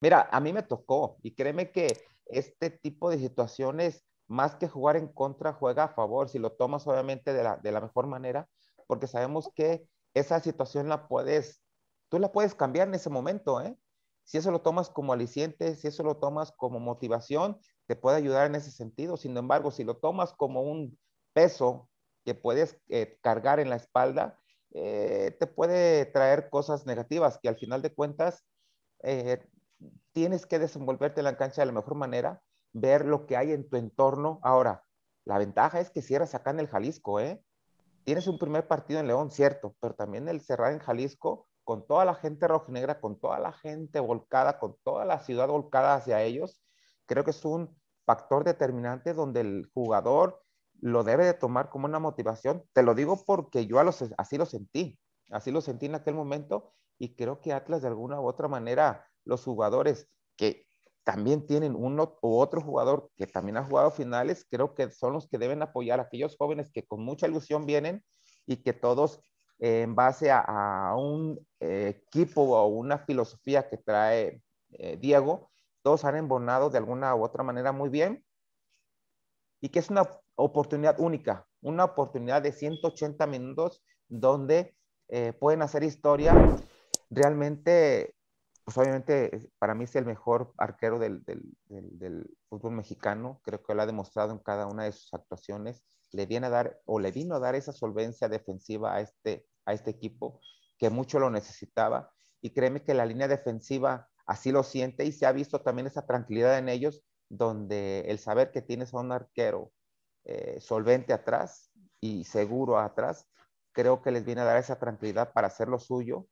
Mira, a mí me tocó y créeme que este tipo de situaciones, más que jugar en contra, juega a favor, si lo tomas obviamente de la, de la mejor manera, porque sabemos que esa situación la puedes, tú la puedes cambiar en ese momento, ¿eh? Si eso lo tomas como aliciente, si eso lo tomas como motivación, te puede ayudar en ese sentido. Sin embargo, si lo tomas como un peso que puedes eh, cargar en la espalda, eh, te puede traer cosas negativas que al final de cuentas eh, tienes que desenvolverte en la cancha de la mejor manera, ver lo que hay en tu entorno. Ahora, la ventaja es que cierras acá en el Jalisco, ¿eh? Tienes un primer partido en León, cierto, pero también el cerrar en Jalisco con toda la gente rojinegra, con toda la gente volcada, con toda la ciudad volcada hacia ellos, creo que es un factor determinante donde el jugador lo debe de tomar como una motivación. Te lo digo porque yo a los, así lo sentí, así lo sentí en aquel momento y creo que Atlas de alguna u otra manera los jugadores que también tienen uno u otro jugador que también ha jugado finales, creo que son los que deben apoyar a aquellos jóvenes que con mucha ilusión vienen y que todos eh, en base a, un equipo o una filosofía que trae eh, Diego, todos han embonado de alguna u otra manera muy bien y que es una oportunidad única, una oportunidad de 180 minutos donde eh, pueden hacer historia realmente pues obviamente para mí es el mejor arquero del, fútbol mexicano, creo que lo ha demostrado en cada una de sus actuaciones, le viene a dar o le vino a dar esa solvencia defensiva a este, a este equipo que mucho lo necesitaba y créeme que la línea defensiva así lo siente y se ha visto también esa tranquilidad en ellos donde el saber que tienes a un arquero eh, solvente atrás y seguro atrás, creo que les viene a dar esa tranquilidad para hacer lo suyo